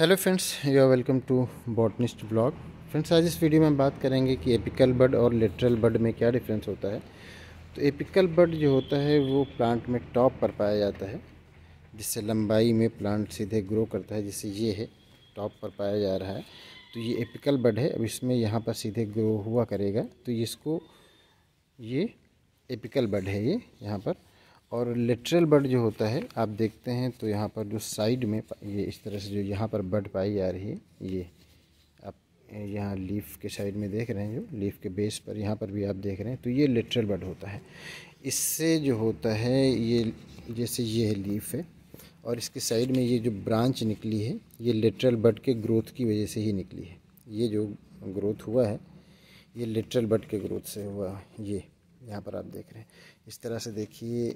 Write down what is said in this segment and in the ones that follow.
hello friends you are welcome to botanist blog friends आज इस video में हम बात करेंगे कि एपिकल बर्ड और लेटरल बर्ड में क्या डिफरेंस होता है तो एपिकल बर्ड जो होता है वो प्लांट में टॉप पर पाया जाता है जिससे लंबाई में प्लांट सीधे ग्रो करता है जैसे ये है टॉप पर पाया जा रहा है तो ये एपिकल बर्ड है अब इसमें यहाँ पर सीधे ग्रो हुआ करेगा तो इसको ये एपिकल बर्ड है ये यहाँ पर और लेटरल बर्ड जो होता है आप देखते हैं तो यहाँ पर जो साइड में ये इस तरह से जो यहाँ पर बर्ड पाई जा रही है ये आप यहाँ लीफ के साइड में देख रहे हैं जो लीफ के बेस पर यहाँ पर भी आप देख रहे हैं तो ये लेटरल बर्ड होता है इससे जो होता है ये जैसे ये है लीफ है और इसके साइड में ये जो ब्रांच निकली है ये लेटरल बर्ड के ग्रोथ की वजह से ही निकली है ये जो ग्रोथ हुआ है ये लेटरल बर्ड के ग्रोथ से हुआ ये यहाँ पर आप देख रहे हैं इस तरह से देखिए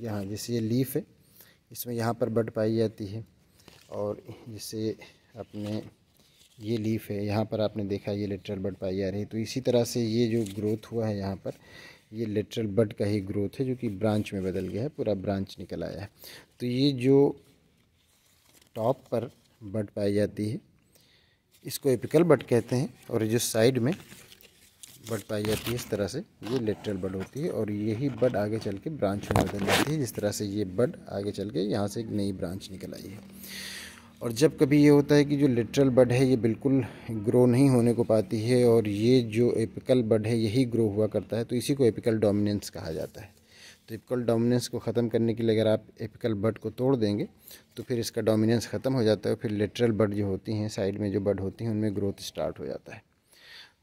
यहाँ जैसे ये लीफ है इसमें यहाँ पर बड पाई जाती है और जैसे अपने ये लीफ है यहाँ पर आपने देखा ये लेटरल बड पाई जा रही है तो इसी तरह से ये जो ग्रोथ हुआ है यहाँ पर ये लेटरल बड का ही ग्रोथ है जो कि ब्रांच में बदल गया है पूरा ब्रांच निकल आया है तो ये जो टॉप पर बड पाई जाती है इसको एपिकल बट कहते हैं और जो साइड में बड पाई जाती है इस तरह से ये लेटरल बड होती है और यही बड आगे चल के ब्रांच में बदल जाती है जिस तरह से ये बड आगे चल के यहाँ से एक नई ब्रांच निकल आई है और जब कभी ये होता है कि जो लेटरल बड है ये बिल्कुल ग्रो नहीं होने को पाती है और ये जो एपिकल बड है यही ग्रो हुआ करता है तो इसी को एपिकल डोमिनेंस कहा जाता है तो एपिकल डोमिनेंस को ख़त्म करने के लिए अगर आप एपिकल बड को तोड़ देंगे तो फिर इसका डोमिनेंस ख़त्म हो जाता है फिर लेटरल बड जो होती हैं साइड में जो बड होती हैं उनमें ग्रोथ स्टार्ट हो जाता है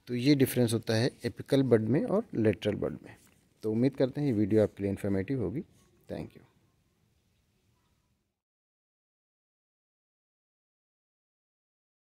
तो ये डिफरेंस होता है एपिकल बड में और लेटरल बड में तो उम्मीद करते हैं ये वीडियो आपके लिए इन्फॉर्मेटिव होगी थैंक यू